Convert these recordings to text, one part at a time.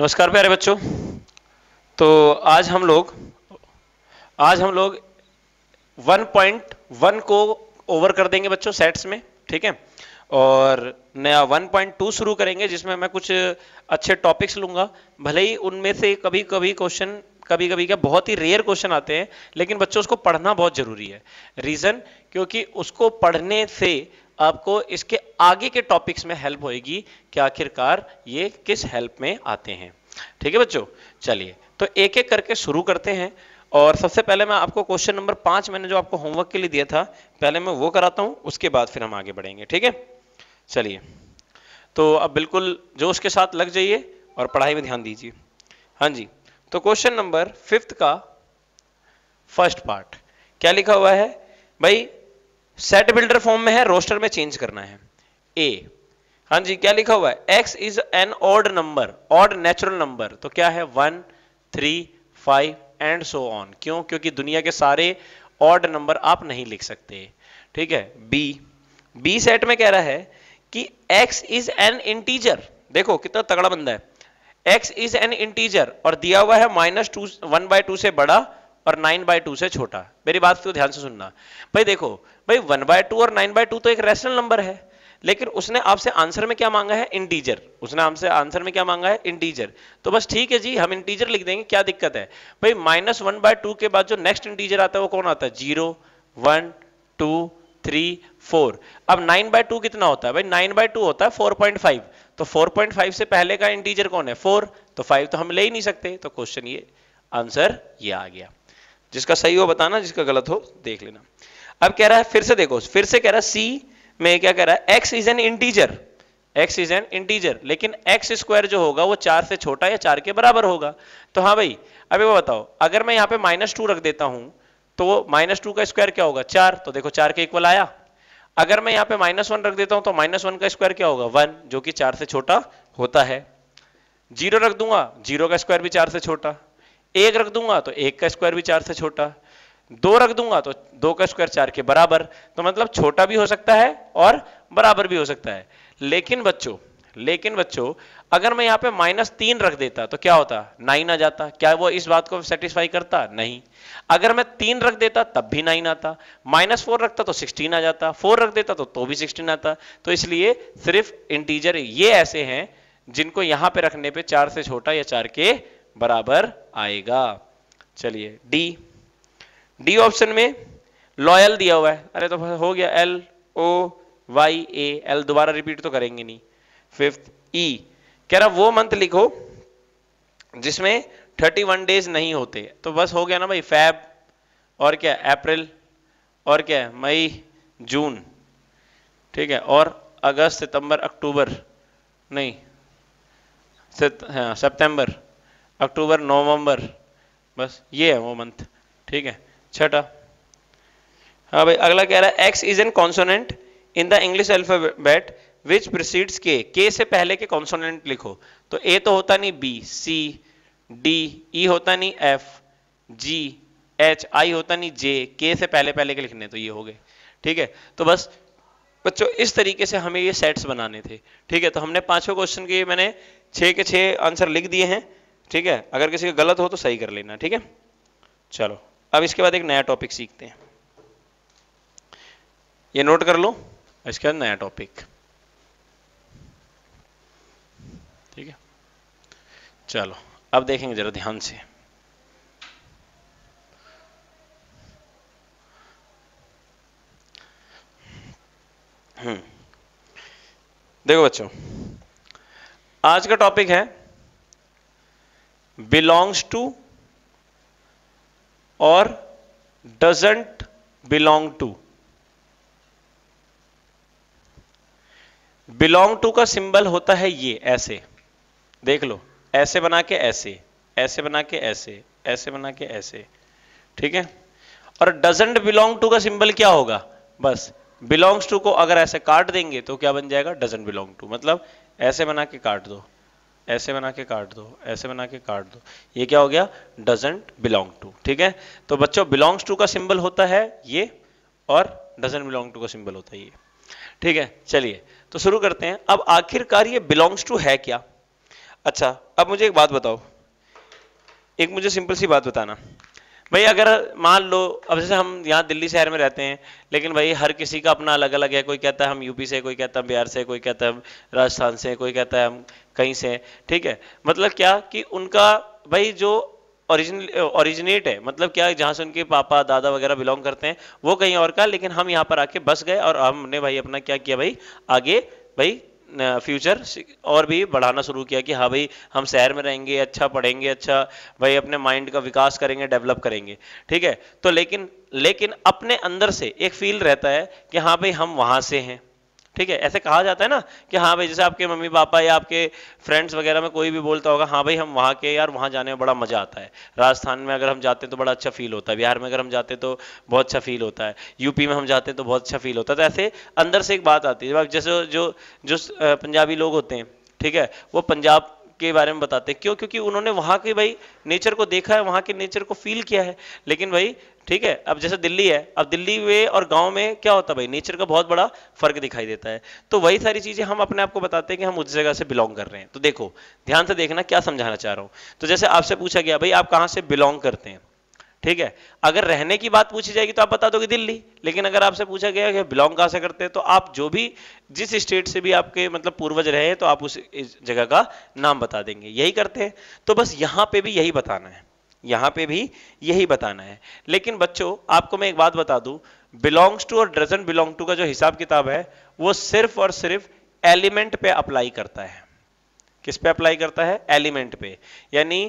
नमस्कार प्यारे बच्चों तो आज हम लोग आज हम लोग 1.1 को ओवर कर देंगे बच्चों सेट्स में ठीक है और नया 1.2 शुरू करेंगे जिसमें मैं कुछ अच्छे टॉपिक्स लूंगा भले ही उनमें से कभी कभी क्वेश्चन कभी कभी क्या बहुत ही रेयर क्वेश्चन आते हैं लेकिन बच्चों उसको पढ़ना बहुत जरूरी है रीजन क्योंकि उसको पढ़ने से आपको इसके आगे के टॉपिक्स में हेल्प होगी कि आखिरकार ये किस हेल्प में आते हैं ठीक है बच्चों चलिए तो एक एक करके शुरू करते हैं और सबसे पहले मैं आपको क्वेश्चन नंबर पांच मैंने जो आपको होमवर्क के लिए दिया था पहले मैं वो कराता हूं उसके बाद फिर हम आगे बढ़ेंगे ठीक है चलिए तो अब बिल्कुल जोश के साथ लग जाइए और पढ़ाई में ध्यान दीजिए हाँ जी तो क्वेश्चन नंबर फिफ्थ का फर्स्ट पार्ट क्या लिखा हुआ है भाई सेट बिल्डर फॉर्म में है रोस्टर में चेंज करना है ए हाँ जी क्या लिखा हुआ है x is an odd number odd natural number तो क्या है one three five and so on क्यों क्योंकि दुनिया के सारे ऑड नंबर आप नहीं लिख सकते ठीक है बी बी सेट में कह रहा है कि एक्स इज एन इंटीजर देखो कितना तगड़ा बंदा है x इज एन इंटीजर और दिया हुआ है minus two one by two से बड़ा और नाइन बाय टू से छोटा मेरी बात को तो ध्यान से सुनना भाई देखो भाई वन बाय टू और नाइन बाय टू तो एक रेशनल नंबर है लेकिन उसने आपसे आंसर में क्या मांगा है इंटीजर उसने आपसे आंसर में क्या मांगा है इंटीजर तो बस ठीक है जी हम इंटीजर लिख देंगे क्या दिक्कत है भाई माइनस वन बाय टू के बाद जो नेक्स्ट इंटीजर आता है वो कौन आता है zero one two three four अब नाइन बाय टू कितना होता है भाई नाइन बाय टू होता है फोर पॉइंट फाइव तो फोर पॉइंट फाइव से पहले का इंटीजर कौन है फोर तो फाइव तो हम ले ही नहीं सकते तो क्वेश्चन ये आंसर ये आ गया जिसका सही हो बताना जिसका गलत हो देख लेना अब कह रहा है फिर से देखो फिर से कह रहा है सी में क्या कह रहा है x is an integer X is an integer लेकिन एक्स स्क्वायर जो होगा वो चार से छोटा या चार के बराबर होगा तो हाँ भाई अभी वो बताओ अगर मैं यहाँ पे माइनस टू रख देता हूं तो वो माइनस टू का स्क्वायर क्या होगा चार तो देखो चार के इक्वल आया अगर मैं यहाँ पे माइनस वन रख देता हूं तो माइनस वन का स्क्वायर क्या होगा वन जो कि चार से छोटा होता है जीरो रख दूंगा जीरो का स्क्वायर भी चार से छोटा एक रख दूंगा तो एक का स्क्वायर भी चार से छोटा दो रख दूंगा तो दो का स्क्वायर चार के बराबर तो मतलब छोटा भी हो सकता है और बराबर भी हो सकता है लेकिन बच्चों लेकिन बच्चों अगर मैं यहां पे माइनस तीन रख देता तो क्या होता नाइन आ जाता क्या वो इस बात को सेटिस्फाई करता नहीं अगर मैं तीन रख देता तब भी नाइन आता माइनस फोर रखता तो सिक्सटीन आ जाता फोर रख देता तो तो भी सिक्सटीन आता तो इसलिए सिर्फ इंटीजर ये ऐसे हैं जिनको यहां पे रखने पे चार से छोटा या चार के बराबर आएगा चलिए डी डी ऑप्शन में लॉयल दिया हुआ है अरे तो हो गया L O Y A L दोबारा रिपीट तो करेंगे नहीं फिफ्थ ई e. कह रहा वो मंथ लिखो जिसमें 31 डेज नहीं होते तो बस हो गया ना भाई फैब और क्या अप्रैल और क्या है मई जून ठीक है और अगस्त सितंबर अक्टूबर नहीं हाँ सितंबर अक्टूबर नवंबर बस ये है वो मंथ ठीक है छठा हाँ भाई अगला कह रहा है x is an consonant in the English alphabet which proceeds K के से पहले के कॉन्सोनेंट लिखो तो ए तो होता नहीं बी सी डी ई होता नहीं एफ जी एच आई होता नहीं जे के से पहले पहले के लिखने तो ये हो गए ठीक है तो बस बच्चों इस तरीके से हमें ये सेट्स बनाने थे ठीक है तो हमने पांचों क्वेश्चन के मैंने छे के छः आंसर लिख दिए हैं ठीक है अगर किसी का गलत हो तो सही कर लेना ठीक है चलो अब इसके बाद एक नया टॉपिक सीखते हैं ये नोट कर लो इसके बाद नया टॉपिक ठीक है चलो अब देखेंगे जरा ध्यान से हम्म देखो बच्चों आज का टॉपिक है बिलोंग्स टू और doesn't belong to belong to का सिंबल होता है ये ऐसे देख लो ऐसे बना के ऐसे ऐसे बना के ऐसे ऐसे बना के ऐसे ठीक है और डजेंट बिलोंग टू का सिंबल क्या होगा बस बिलोंग्स टू को अगर ऐसे काट देंगे तो क्या बन जाएगा डजेंट बिलोंग टू मतलब ऐसे बना के काट दो ऐसे बना के काट दो ऐसे बना के काट दो ये क्या हो गया डजेंट बिलोंग टू ठीक है तो बच्चों बिलोंग्स टू का सिंबल होता है ये और डजेंट बिलोंग टू का सिंबल होता है ये ठीक है चलिए तो शुरू करते हैं अब आखिरकार ये बिलोंग्स टू है क्या अच्छा अब मुझे एक बात बताओ एक मुझे सिंपल सी बात बताना भाई अगर मान लो अब जैसे हम यहाँ दिल्ली शहर में रहते हैं लेकिन भाई हर किसी का अपना अलग अलग है कोई कहता है हम यूपी से कोई कहता है बिहार से कोई कहता है राजस्थान से कोई कहता है हम कहीं से ठीक है मतलब क्या कि उनका भाई जो ओरिजिन ओरिजिनेट है मतलब क्या जहाँ से उनके पापा दादा वगैरह बिलोंग करते हैं वो कहीं और का लेकिन हम यहाँ पर आके बस गए और हमने भाई अपना क्या किया भाई आगे भाई फ्यूचर और भी बढ़ाना शुरू किया कि हाँ भाई हम शहर में रहेंगे अच्छा पढ़ेंगे अच्छा भाई अपने माइंड का विकास करेंगे डेवलप करेंगे ठीक है तो लेकिन लेकिन अपने अंदर से एक फील रहता है कि हाँ भाई हम वहाँ से हैं ठीक है ऐसे कहा जाता है ना कि हाँ भाई जैसे आपके मम्मी पापा या आपके फ्रेंड्स वगैरह में कोई भी बोलता होगा हाँ भाई हम वहाँ के यार वहाँ जाने में बड़ा मज़ा आता है राजस्थान में अगर हम जाते हैं तो बड़ा अच्छा फील होता है बिहार में अगर हम जाते तो बहुत अच्छा फील होता है यूपी में हम जाते हैं तो बहुत अच्छा फील होता है तो ऐसे अंदर से एक बात आती है जैसे जो जो पंजाबी लोग होते हैं ठीक है वो पंजाब के बारे में बताते हैं क्यों क्योंकि उन्होंने वहाँ के भाई नेचर को देखा है वहाँ के नेचर को फील किया है लेकिन भाई ठीक है अब जैसे दिल्ली है अब दिल्ली में और गांव में क्या होता है भाई नेचर का बहुत बड़ा फर्क दिखाई देता है तो वही सारी चीजें हम अपने आप को बताते हैं कि हम उस जगह से बिलोंग कर रहे हैं तो देखो ध्यान से देखना क्या समझाना चाह रहा हूं तो जैसे आपसे पूछा गया भाई आप कहाँ से बिलोंग करते हैं ठीक है अगर रहने की बात पूछी जाएगी तो आप बता दोगे दिल्ली लेकिन अगर आपसे पूछा गया कि बिलोंग कहां से करते हैं तो आप जो भी जिस स्टेट से भी आपके मतलब पूर्वज रहे हैं तो आप उस जगह का नाम बता देंगे यही करते हैं तो बस यहाँ पे भी यही बताना है यहां पे भी यही बताना है लेकिन बच्चों आपको मैं एक बात बता दू बिलोंग्स टू और डजन बिलोंग टू का जो हिसाब किताब है वो सिर्फ और सिर्फ एलिमेंट पे अप्लाई करता है किस पे अप्लाई करता है एलिमेंट पे यानी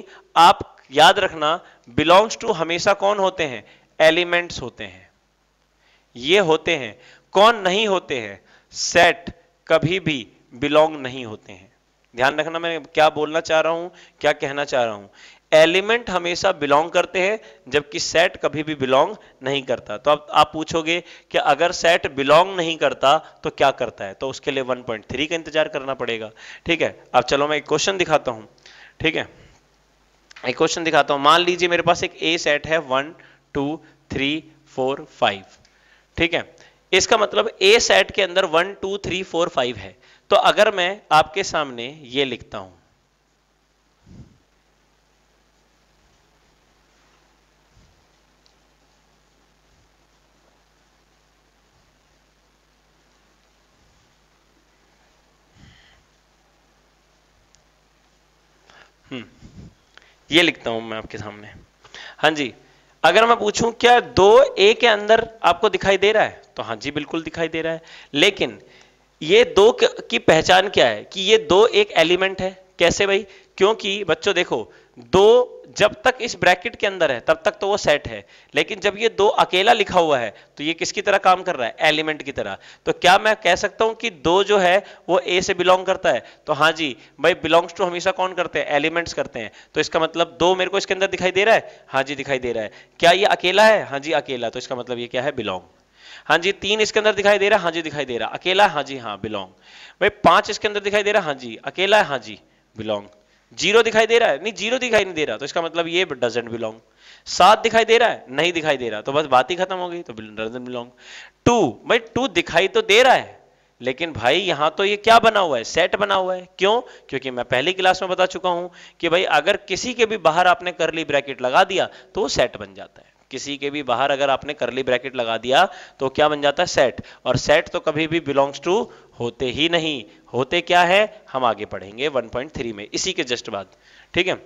आप याद रखना बिलोंग्स टू हमेशा कौन होते हैं एलिमेंट्स होते हैं ये होते हैं कौन नहीं होते हैं सेट कभी भी बिलोंग नहीं होते हैं ध्यान रखना मैं क्या बोलना चाह रहा हूं क्या कहना चाह रहा हूं एलिमेंट हमेशा बिलोंग करते हैं जबकि सेट कभी भी बिलोंग नहीं करता तो अब आप पूछोगे कि अगर सेट बिलोंग नहीं करता तो क्या करता है तो उसके लिए 1.3 का इंतजार करना पड़ेगा ठीक है अब चलो मैं एक क्वेश्चन दिखाता हूं ठीक है एक क्वेश्चन दिखाता हूं मान लीजिए मेरे पास एक ए सेट है one two three four five ठीक है इसका मतलब ए सेट के अंदर one two three four five है तो अगर मैं आपके सामने ये लिखता हूं ये लिखता हूं मैं आपके सामने हाँ जी अगर मैं पूछूं क्या दो ए के अंदर आपको दिखाई दे रहा है तो हाँ जी बिल्कुल दिखाई दे रहा है लेकिन ये दो की पहचान क्या है कि ये दो एक एलिमेंट है कैसे भाई क्योंकि बच्चों देखो दो जब तक इस ब्रैकेट के अंदर है तब तक तो वो सेट है लेकिन जब ये दो अकेला लिखा हुआ है तो ये किसकी तरह काम कर रहा है एलिमेंट की तरह तो क्या मैं कह सकता हूं कि दो जो है वो ए से बिलोंग करता है तो हाँ जी भाई बिलोंग्स टू हमेशा कौन करते हैं एलिमेंट्स करते हैं तो इसका मतलब दो मेरे को इसके अंदर दिखाई दे रहा है हाँ जी दिखाई दे रहा है क्या ये अकेला है हाँ जी अकेला तो इसका मतलब ये क्या है बिलोंग हाँ जी तीन इसके अंदर दिखाई दे रहा है हाँ जी दिखाई दे रहा अकेला हाँ जी हाँ बिलोंग भाई पांच इसके अंदर दिखाई दे रहा हाँ जी अकेला है हाँ जी बिलोंग जीरो दिखाई दे रहा है नहीं जीरो दिखाई नहीं दे रहा तो इसका मतलब ये डजेंट बिलोंग सात दिखाई दे रहा है नहीं दिखाई दे रहा तो बस बात ही खत्म हो गई तो डजेंट बिलोंग टू भाई टू दिखाई तो दे रहा है लेकिन भाई यहां तो ये क्या बना हुआ है सेट बना हुआ है क्यों क्योंकि मैं पहली क्लास में बता चुका हूं कि भाई अगर किसी के भी बाहर आपने करली ब्रैकेट लगा दिया तो वो सेट बन जाता है किसी के भी बाहर अगर आपने करली ब्रैकेट लगा दिया तो क्या बन जाता है सेट और सेट तो कभी भी बिलोंग्स टू होते ही नहीं होते क्या है हम आगे पढ़ेंगे 1.3 में इसी के जस्ट बाद ठीक है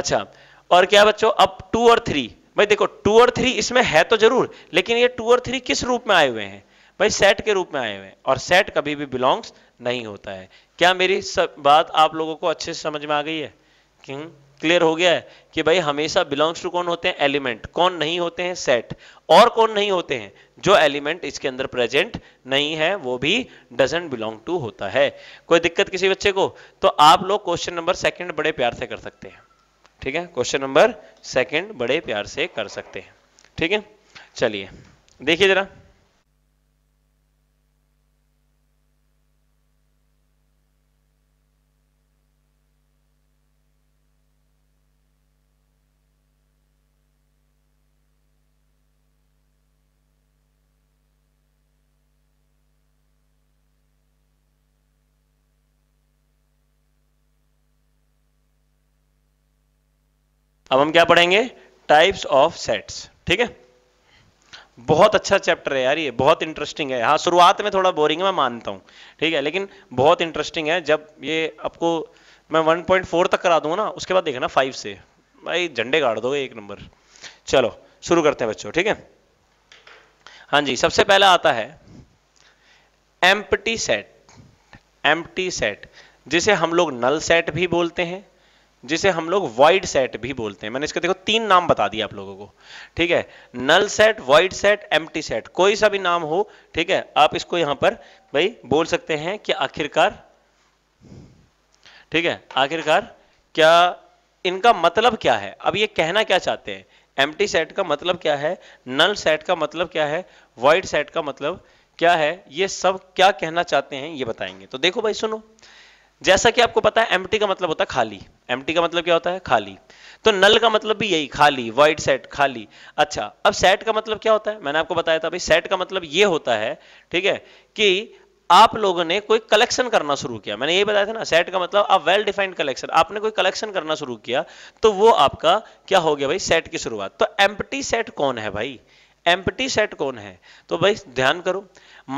अच्छा और क्या बच्चों अब टू और थ्री भाई देखो टू और थ्री इसमें है तो जरूर लेकिन ये टू और थ्री किस रूप में आए हुए हैं भाई सेट के रूप में आए हुए हैं और सेट कभी भी बिलोंग्स नहीं होता है क्या मेरी सब बात आप लोगों को अच्छे से समझ में आ गई है क्यों क्लियर हो गया है कि भाई हमेशा बिलोंग्स टू कौन होते हैं एलिमेंट कौन नहीं होते हैं सेट और कौन नहीं होते हैं जो एलिमेंट इसके अंदर प्रेजेंट नहीं है वो भी डजेंट बिलोंग टू होता है कोई दिक्कत किसी बच्चे को तो आप लोग क्वेश्चन नंबर सेकंड बड़े प्यार से कर सकते हैं ठीक है क्वेश्चन नंबर सेकंड बड़े प्यार से कर सकते हैं ठीक है चलिए देखिए जरा अब हम क्या पढ़ेंगे टाइप्स ऑफ सेट्स ठीक है बहुत अच्छा चैप्टर है यार ये बहुत इंटरेस्टिंग है हाँ शुरुआत में थोड़ा बोरिंग है मैं मानता हूँ ठीक है लेकिन बहुत इंटरेस्टिंग है जब ये आपको मैं 1.4 तक करा दूंगा ना उसके बाद देखना फाइव से भाई झंडे गाड़ दोगे एक नंबर चलो शुरू करते हैं बच्चों ठीक है हाँ जी सबसे पहला आता है एम्पटी सेट एम्पटी सेट जिसे हम लोग नल सेट भी बोलते हैं जिसे हम लोग वाइड सेट भी बोलते हैं मैंने इसके देखो तीन नाम बता दिया आप लोगों को ठीक है null set void set M set कोई सा भी नाम हो ठीक है आप इसको यहां पर भाई बोल सकते हैं कि आखिरकार ठीक है आखिरकार क्या इनका मतलब क्या है अब ये कहना क्या चाहते हैं एम सेट का मतलब क्या है नल सेट का मतलब क्या है वाइड सेट का मतलब क्या है ये सब क्या कहना चाहते हैं ये बताएंगे तो देखो भाई सुनो जैसा कि आपको पता है एम्प्टी का मतलब होता है खाली एम्प्टी का मतलब क्या होता है खाली तो नल का मतलब भी यही खाली वाइट सेट खाली अच्छा अब सेट का मतलब क्या होता है मैंने आपको बताया था भाई सेट का मतलब ये होता है ठीक है कि आप लोगों ने कोई कलेक्शन करना शुरू किया मैंने यही बताया था ना सेट का मतलब आप वेल डिफाइंड कलेक्शन आपने कोई कलेक्शन करना शुरू किया तो वो आपका क्या हो गया भाई सेट की शुरुआत तो एम्प्टी सेट कौन है भाई एम्पटी सेट कौन है तो भाई ध्यान करो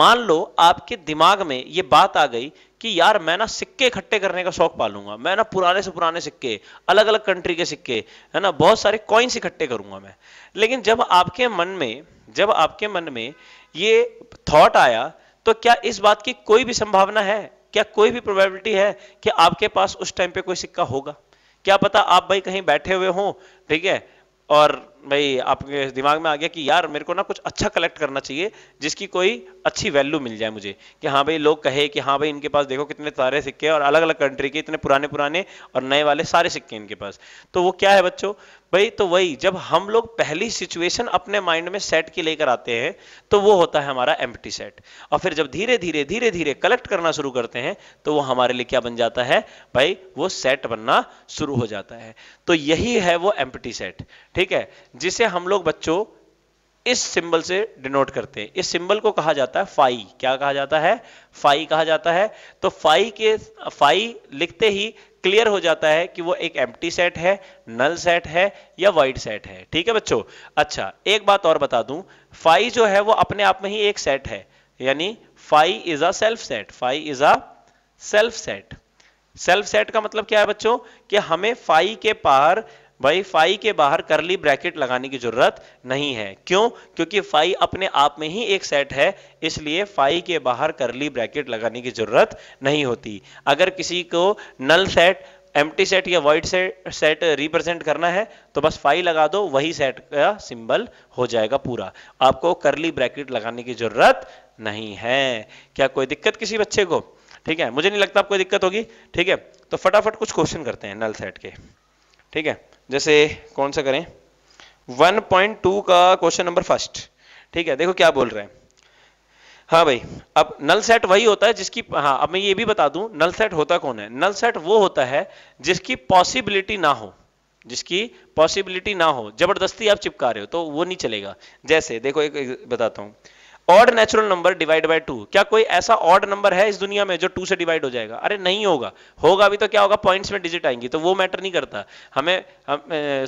मान लो आपके दिमाग में ये बात आ गई कि यार मैं ना सिक्के इकट्ठे करने का शौक पालूंगा मैं ना पुराने से पुराने सिक्के अलग अलग कंट्री के सिक्के है ना बहुत सारे कॉइन्स इकट्ठे करूंगा मैं लेकिन जब आपके मन में जब आपके मन में ये थॉट आया तो क्या इस बात की कोई भी संभावना है क्या कोई भी प्रोबेबिलिटी है कि आपके पास उस टाइम पे कोई सिक्का होगा क्या पता आप भाई कहीं बैठे हुए हो ठीक है और भाई आपके दिमाग में आ गया कि यार मेरे को ना कुछ अच्छा कलेक्ट करना चाहिए जिसकी कोई अच्छी वैल्यू मिल जाए मुझे कि हाँ भाई लोग कहे कि हाँ भाई इनके पास देखो कितने सारे सिक्के और अलग अलग कंट्री के इतने पुराने पुराने और नए वाले सारे सिक्के इनके पास तो वो क्या है बच्चों भाई तो वही जब हम लोग पहली सिचुएशन अपने माइंड में सेट की लेकर आते हैं तो वो होता है हमारा एम सेट और फिर जब धीरे धीरे धीरे धीरे कलेक्ट करना शुरू करते हैं तो वो हमारे लिए क्या बन जाता है भाई वो सेट बनना शुरू हो जाता है तो यही है वो एम सेट ठीक है जिसे हम लोग बच्चों इस सिंबल से डिनोट करते हैं इस सिंबल को कहा जाता है फाई क्या कहा जाता है फाई कहा जाता है तो फाई के फाई लिखते ही क्लियर हो जाता है कि वो एक एम्प्टी सेट है नल सेट है या वाइड सेट है ठीक है बच्चों अच्छा एक बात और बता दूं फाई जो है वो अपने आप में ही एक सेट है यानी phi is a self set phi is a self set self set का मतलब क्या है बच्चों कि हमें फाई के पार भाई फाई के बाहर करली ब्रैकेट लगाने की जरूरत नहीं है क्यों क्योंकि फाई अपने आप में ही एक सेट है इसलिए फाई के बाहर करली ब्रैकेट लगाने की जरूरत नहीं होती अगर किसी को नल सेट एम्प्टी सेट या वाइट सेट सेट रिप्रेजेंट करना है तो बस फाई लगा दो वही सेट का सिंबल हो जाएगा पूरा आपको करली ब्रैकेट लगाने की जरूरत नहीं है क्या कोई दिक्कत किसी बच्चे को ठीक है मुझे नहीं लगता आपको दिक्कत होगी ठीक है तो फटाफट कुछ क्वेश्चन करते हैं नल सेट के ठीक है जैसे कौन सा करें 1.2 का क्वेश्चन नंबर फर्स्ट ठीक है देखो क्या बोल रहे हैं हाँ भाई अब नल सेट वही होता है जिसकी हाँ अब मैं ये भी बता दूं नल सेट होता कौन है नल सेट वो होता है जिसकी पॉसिबिलिटी ना हो जिसकी पॉसिबिलिटी ना हो जबरदस्ती आप चिपका रहे हो तो वो नहीं चलेगा जैसे देखो एक, एक बताता हूं odd natural number divide by two क्या कोई ऐसा ऑड नंबर है इस दुनिया में जो टू से डिवाइड हो जाएगा अरे नहीं होगा होगा भी तो क्या होगा पॉइंट्स में डिजिट आएंगी तो वो मैटर नहीं करता हमें हम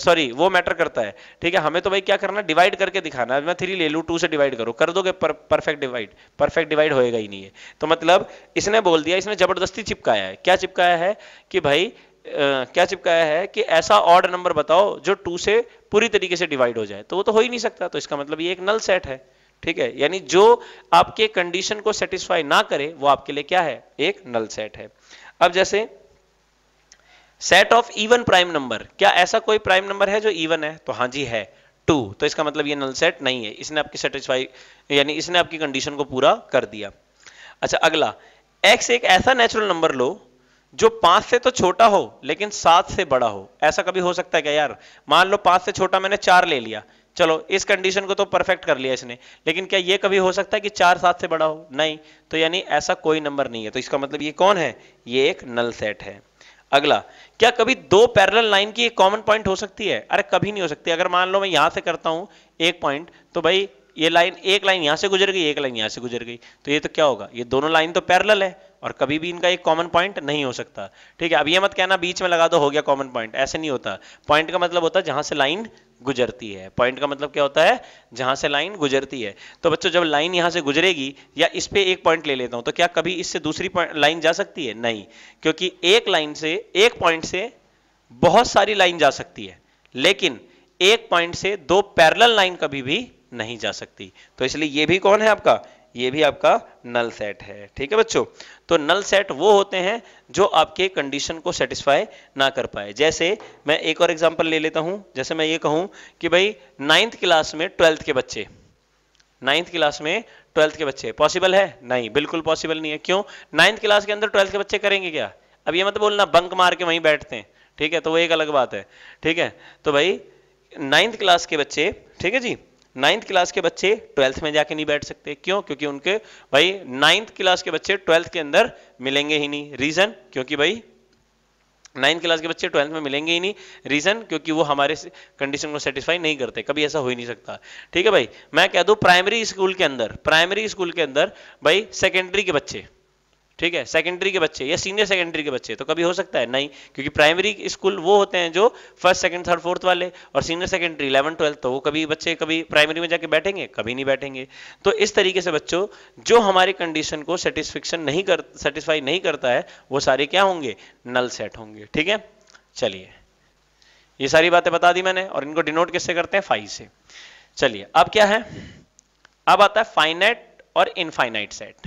सॉरी वो मैटर करता है ठीक है हमें तो भाई क्या करना डिवाइड करके दिखाना मैं थ्री ले लू टू से डिवाइड करो कर दोगे परफेक्ट डिवाइड परफेक्ट डिवाइड होएगा ही नहीं है तो मतलब इसने बोल दिया इसने जबरदस्ती चिपकाया है क्या चिपकाया है कि भाई Uh, क्या चिपकाया है कि ऐसा ऑड नंबर बताओ जो टू से पूरी तरीके से डिवाइड हो जाए तो वो तो हो ही नहीं सकता तो इसका मतलब ये एक नल सेट है ठीक है यानी जो आपके कंडीशन को सेटिस्फाई ना करे वो आपके लिए क्या है एक नल सेट है अब जैसे set of even prime number क्या ऐसा कोई प्राइम नंबर है जो इवन है तो हाँ जी है टू तो इसका मतलब ये नल सेट नहीं है इसने आपकी सेटिस्फाई यानी इसने आपकी कंडीशन को पूरा कर दिया अच्छा अगला एक्स एक ऐसा नेचुरल नंबर लो जो पांच से तो छोटा हो लेकिन सात से बड़ा हो ऐसा कभी हो सकता है क्या यार मान लो पांच से छोटा मैंने चार ले लिया चलो इस कंडीशन को तो परफेक्ट कर लिया इसने लेकिन क्या ये कभी हो सकता है कि चार सात से बड़ा हो नहीं तो यानी ऐसा कोई नंबर नहीं है तो इसका मतलब ये कौन है ये एक नल सेट है अगला क्या कभी दो पैरल लाइन की एक कॉमन पॉइंट हो सकती है अरे कभी नहीं हो सकती अगर मान लो मैं यहां से करता हूं एक पॉइंट तो भाई ये लाइन एक लाइन यहां से गुजर गई एक लाइन यहां से गुजर गई तो ये तो क्या होगा ये दोनों लाइन तो पैरल है और कभी भी इनका एक कॉमन पॉइंट नहीं हो सकता ठीक है अब ये मत कहना बीच में लगा दो हो गया कॉमन पॉइंट ऐसे नहीं होता पॉइंट का मतलब होता है जहां से लाइन गुजरती है पॉइंट का मतलब क्या होता है जहां से लाइन गुजरती है तो बच्चों जब लाइन यहां से गुजरेगी या इस पे एक पॉइंट ले लेता हूं तो क्या कभी इससे दूसरी लाइन जा सकती है नहीं क्योंकि एक लाइन से एक पॉइंट से बहुत सारी लाइन जा सकती है लेकिन एक पॉइंट से दो पैरल लाइन कभी भी नहीं जा सकती तो इसलिए यह भी कौन है आपका ये भी आपका नल सेट है ठीक है बच्चों तो नल सेट वो होते हैं जो आपके कंडीशन को सेटिस्फाई ना कर पाए जैसे मैं एक और एग्जांपल ले लेता हूं जैसे मैं ये कहूं कि भाई नाइन्थ क्लास में ट्वेल्थ के बच्चे नाइन्थ क्लास में ट्वेल्थ के बच्चे पॉसिबल है नहीं बिल्कुल पॉसिबल नहीं है क्यों नाइन्थ क्लास के अंदर ट्वेल्थ के बच्चे करेंगे क्या अब ये मत बोलना बंक मार के वहीं बैठते हैं ठीक है तो वो एक अलग बात है ठीक है तो भाई नाइन्थ क्लास के बच्चे ठीक है जी नाइन्थ क्लास के बच्चे ट्वेल्थ में जाके नहीं बैठ सकते क्यों क्योंकि उनके भाई नाइन्थ क्लास के बच्चे ट्वेल्थ के अंदर मिलेंगे ही नहीं रीजन क्योंकि भाई नाइन्थ क्लास के बच्चे ट्वेल्थ में मिलेंगे ही नहीं रीजन क्योंकि वो हमारे कंडीशन को सेटिस्फाई नहीं करते कभी ऐसा हो ही नहीं सकता ठीक है भाई मैं कह दू प्राइमरी स्कूल के अंदर प्राइमरी स्कूल के अंदर भाई सेकेंडरी के बच्चे ठीक है सेकेंडरी के बच्चे या सीनियर सेकेंडरी के बच्चे तो कभी हो सकता है नहीं क्योंकि प्राइमरी स्कूल वो होते हैं जो फर्स्ट सेकंड थर्ड फोर्थ वाले और सीनियर सेकेंडरी इलेवन ट्वेल्थ तो वो कभी बच्चे कभी प्राइमरी में जाके बैठेंगे कभी नहीं बैठेंगे तो इस तरीके से बच्चों जो हमारे कंडीशन को सेटिस्फिक्शन नहीं कर सेटिस्फाई नहीं करता है वो सारे क्या होंगे नल सेट होंगे ठीक है चलिए ये सारी बातें बता दी मैंने और इनको डिनोट किससे करते हैं फाइव से चलिए अब क्या है अब आता है फाइनाइट और इनफाइनाइट सेट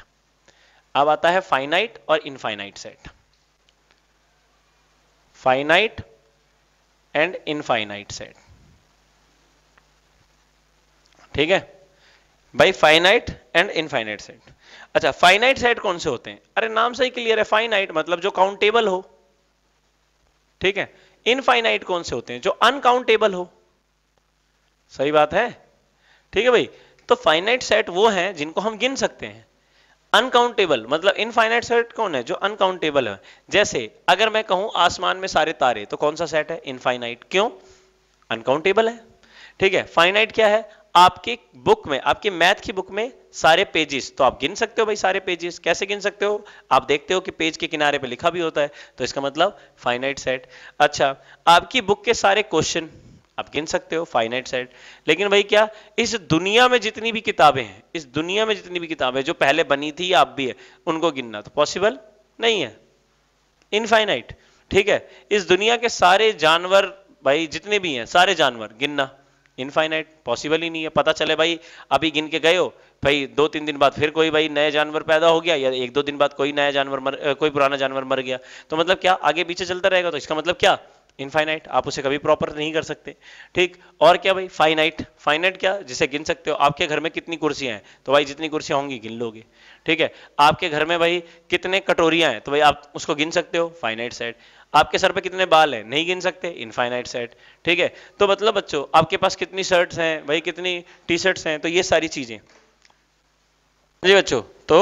अब आता है फाइनाइट और infinite set finite and infinite set ठीक है भाई फाइनाइट एंड इनफाइनाइट सेट अच्छा फाइनाइट सेट कौन से होते हैं अरे नाम से ही क्लियर है फाइनाइट मतलब जो काउंटेबल हो ठीक है इनफाइनाइट कौन से होते हैं जो अनकाउंटेबल हो सही बात है ठीक है भाई तो फाइनाइट सेट वो हैं जिनको हम गिन सकते हैं अनकाउंटेबल मतलब इनफाइनाइट सेट कौन है जो अनकाउंटेबल है जैसे अगर मैं कहूं आसमान में सारे तारे तो कौन सा सेट है इनफाइनाइट क्यों अनकाउंटेबल है ठीक है फाइनाइट क्या है आपकी बुक में आपकी मैथ की बुक में सारे पेजेस तो आप गिन सकते हो भाई सारे पेजेस कैसे गिन सकते हो आप देखते हो कि पेज के किनारे पे लिखा भी होता है तो इसका मतलब फाइनाइट सेट अच्छा आपकी बुक के सारे क्वेश्चन आप गिन सकते हो फाइनाइट सेट लेकिन भाई क्या इस दुनिया में जितनी भी किताबें हैं इस दुनिया में जितनी भी किताबें जो पहले बनी थी आप भी है उनको गिनना तो पॉसिबल नहीं है इनफाइनाइट ठीक है इस दुनिया के सारे जानवर भाई जितने भी हैं सारे जानवर गिनना इनफाइनाइट पॉसिबल ही नहीं है पता चले भाई अभी गिन के गए हो भाई दो तीन दिन बाद फिर कोई भाई नए जानवर पैदा हो गया या एक दो दिन बाद कोई नया जानवर मर कोई पुराना जानवर मर गया तो मतलब क्या आगे पीछे चलता रहेगा तो इसका मतलब क्या इनफाइनाइट आप उसे कभी प्रॉपर नहीं कर सकते ठीक और क्या भाई फाइनाइट फाइनाइट क्या जिसे गिन सकते हो आपके घर में कितनी कुर्सियां हैं तो भाई जितनी कुर्सियां होंगी गिन लोगे ठीक है आपके घर में भाई कितने कटोरियां हैं तो भाई आप उसको गिन सकते हो फाइनाइट सेट आपके सर पे कितने बाल हैं नहीं गिन सकते इनफाइनाइट सेट ठीक है तो मतलब बच्चों आपके पास कितनी शर्ट्स हैं भाई कितनी टी शर्ट्स हैं तो ये सारी चीजें जी बच्चों तो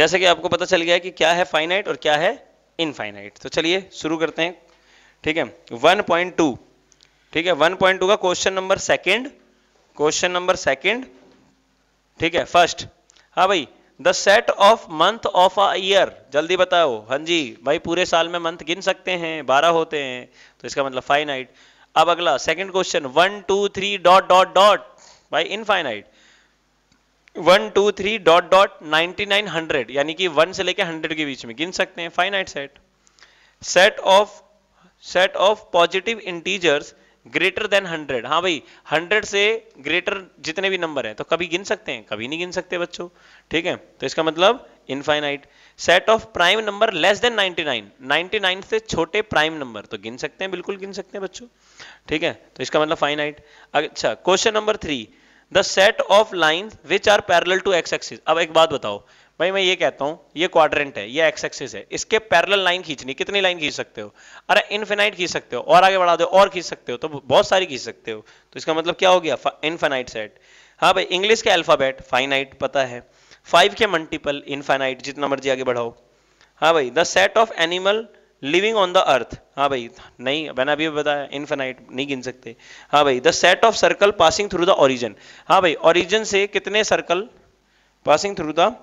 जैसे कि आपको पता चल गया कि क्या है फाइनाइट और क्या है इनफाइनाइट तो चलिए शुरू करते हैं ठीक है 1.2 ठीक है 1.2 का question number second question number second ठीक है फर्स्ट हाँ भाई the set of month of a year जल्दी बताओ हाँ जी भाई पूरे साल में मंथ गिन सकते हैं बारह होते हैं तो इसका मतलब फाइनाइट अब अगला second question one two three dot dot dot भाई infinite one two three dot dot ninety nine hundred यानी कि वन से लेकर हंड्रेड के बीच में गिन सकते हैं finite set set of set of positive integers greater than hundred हाँ भाई हंड्रेड से ग्रेटर जितने भी नंबर है तो कभी गिन सकते हैं कभी नहीं गिन सकते बच्चों ठीक है तो इसका मतलब infinite set of prime number less than 99 99 से छोटे प्राइम नंबर तो गिन सकते हैं बिल्कुल गिन सकते हैं बच्चों ठीक है तो इसका मतलब फाइनाइट अच्छा question number three the set of line which are parallel to X axis अब एक बात बताओ भाई मैं ये कहता हूँ ये क्वाड्रेंट है ये एक्स एक्सिस है इसके पैरेलल लाइन खींचनी कितनी लाइन खींच सकते हो अरे इनफिनाइट खींच सकते हो और आगे बढ़ा दो और खींच सकते हो तो बहुत सारी खींच सकते हो तो इसका मतलब क्या हो गया इनफिनाइट सेट हाँ भाई इंग्लिश के अल्फाबेट फाइनाइट पता है फाइव के मल्टीपल इनफाइनाइट जितना मर्जी आगे बढ़ाओ हाँ भाई the set of animal living on the earth हाँ भाई नहीं मैंने अभी बताया इनफिनाइट नहीं गिन सकते हाँ भाई the set of circle passing through the origin हाँ भाई ओरिजन से कितने circle passing through the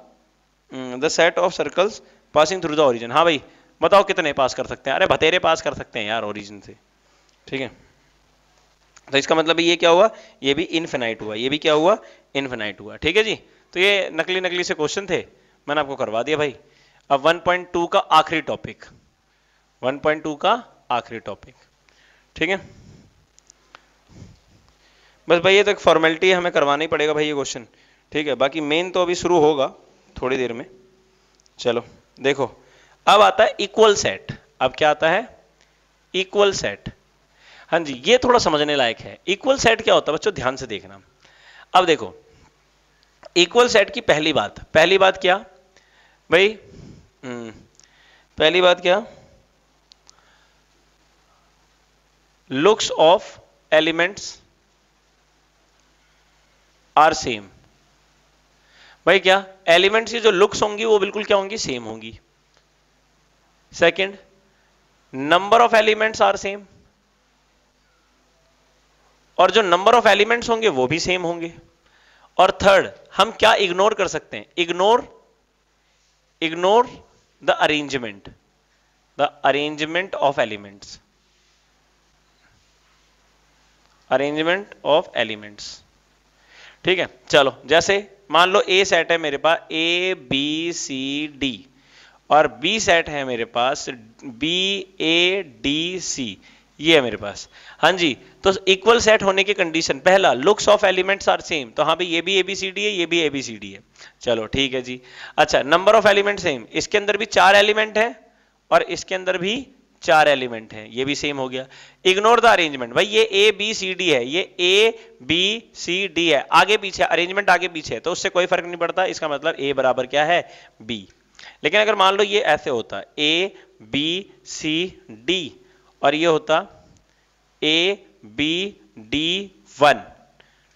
the set of circles passing through the origin हाँ भाई बताओ कितने पास कर सकते हैं अरे बतेरे पास कर सकते हैं यार ओरिजिन से ठीक है तो इसका मतलब ये क्या हुआ ये भी इनफिनाइट हुआ ये भी क्या हुआ इनफिनाइट हुआ ठीक है जी तो ये नकली नकली से क्वेश्चन थे मैंने आपको करवा दिया भाई अब 1.2 का आखिरी टॉपिक 1.2 का आखिरी टॉपिक ठीक है बस भाई ये तो एक फॉर्मेलिटी हमें करवाना ही पड़ेगा भाई ये क्वेश्चन ठीक है बाकी मेन तो अभी शुरू होगा थोड़ी देर में चलो देखो अब आता है इक्वल सेट अब क्या आता है इक्वल सेट हाँ जी ये थोड़ा समझने लायक है इक्वल सेट क्या होता है बच्चों ध्यान से देखना अब देखो इक्वल सेट की पहली बात पहली बात क्या भाई हम्म, पहली बात क्या looks of elements are same भाई क्या एलिमेंट्स की जो लुक्स होंगी वो बिल्कुल क्या होंगी सेम होंगी second number of elements are same और जो नंबर ऑफ एलिमेंट्स होंगे वो भी सेम होंगे और थर्ड हम क्या इग्नोर कर सकते हैं ignore ignore the arrangement the arrangement of elements arrangement of elements ठीक है चलो जैसे मान लो ए सेट है मेरे पास ए बी सी डी और बी सेट है मेरे पास बी ए डी सी ये है मेरे पास हाँ जी तो इक्वल सेट होने की कंडीशन पहला looks of elements are same तो हाँ भाई ये भी ए बी सी डी है ये भी ए बी सी डी है चलो ठीक है जी अच्छा नंबर ऑफ एलिमेंट सेम इसके अंदर भी चार एलिमेंट है और इसके अंदर भी चार एलिमेंट हैं ये भी सेम हो गया इग्नोर द अरेंजमेंट भाई ये ए बी सी डी है ये ए बी सी डी है आगे पीछे अरेंजमेंट आगे पीछे है तो उससे कोई फर्क नहीं पड़ता इसका मतलब ए बराबर क्या है बी लेकिन अगर मान लो ये ऐसे होता ए बी सी डी और ये होता ए बी डी वन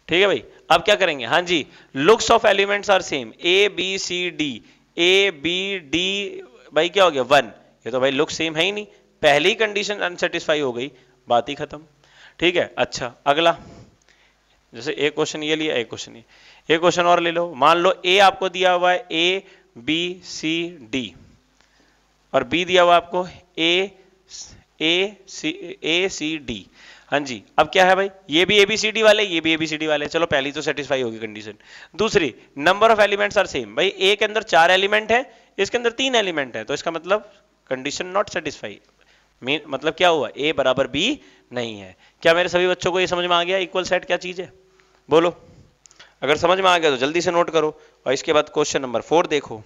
ठीक है भाई अब क्या करेंगे हाँ जी looks of elements are same A B C D A B D भाई क्या हो गया वन ये तो भाई लुक सेम है ही नहीं पहली कंडीशन अनसेटिस्फाई हो गई बात ही खत्म ठीक है अच्छा अगला जैसे एक क्वेश्चन ये लिया एक क्वेश्चन ये एक क्वेश्चन और ले लो मान लो ए आपको दिया हुआ है ए बी सी डी और बी दिया हुआ आपको ए ए सी ए सी डी हाँ जी अब क्या है भाई ये भी एबीसीडी वाले ये भी एबीसीडी वाले चलो पहली तो सेटिस्फाई होगी कंडीशन दूसरी number of elements are same भाई ए के अंदर चार एलिमेंट है इसके अंदर तीन एलिमेंट है तो इसका मतलब कंडीशन नॉट सेटिस्फाई मीन मतलब क्या हुआ ए बराबर बी नहीं है क्या मेरे सभी बच्चों को ये समझ में आ गया इक्वल सेट क्या चीज है बोलो अगर समझ में आ गया तो जल्दी से नोट करो और इसके बाद क्वेश्चन नंबर फोर देखो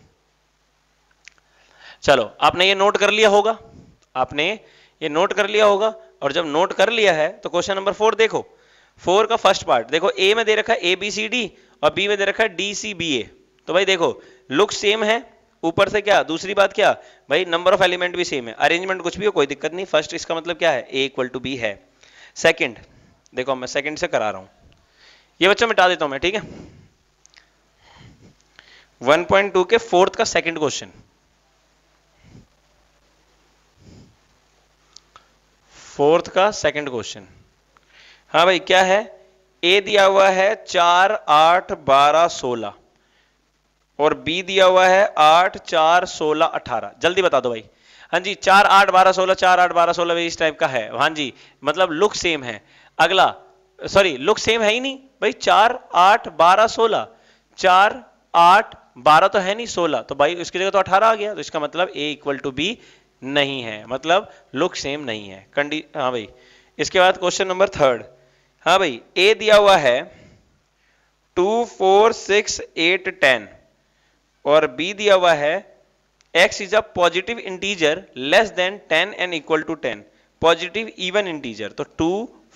चलो आपने ये नोट कर लिया होगा आपने ये नोट कर लिया होगा और जब नोट कर लिया है तो क्वेश्चन नंबर फोर देखो फोर का फर्स्ट पार्ट देखो ए में दे रखा है ए बी सी डी और बी में दे रखा है डी सी बी ए तो भाई देखो लुक सेम है ऊपर से क्या दूसरी बात क्या भाई नंबर ऑफ एलिमेंट भी सेम है अरेंजमेंट कुछ भी हो कोई दिक्कत नहीं फर्स्ट इसका मतलब क्या है ए इक्वल टू बी है सेकंड देखो मैं सेकंड से करा रहा हूं ये बच्चा मिटा देता हूं मैं ठीक है 1.2 के फोर्थ का सेकंड क्वेश्चन फोर्थ का सेकंड क्वेश्चन हाँ भाई क्या है ए दिया हुआ है चार आठ बारह सोलह और बी दिया हुआ है आठ चार सोलह अठारह जल्दी बता दो भाई हाँ जी चार आठ बारह सोलह चार आठ बारह सोलह इस टाइप का है हाँ जी मतलब लुक सेम है अगला सॉरी लुक सेम है ही नहीं भाई चार आठ बारह सोलह चार आठ बारह तो है नहीं सोलह तो भाई उसकी जगह तो अठारह आ गया तो इसका मतलब ए इक्वल टू बी नहीं है मतलब लुक सेम नहीं है कंडी हाँ भाई इसके बाद क्वेश्चन नंबर थर्ड हाँ भाई ए दिया हुआ है two four six eight ten और बी दिया हुआ है x is a positive integer less than ten and equal to ten positive even integer तो two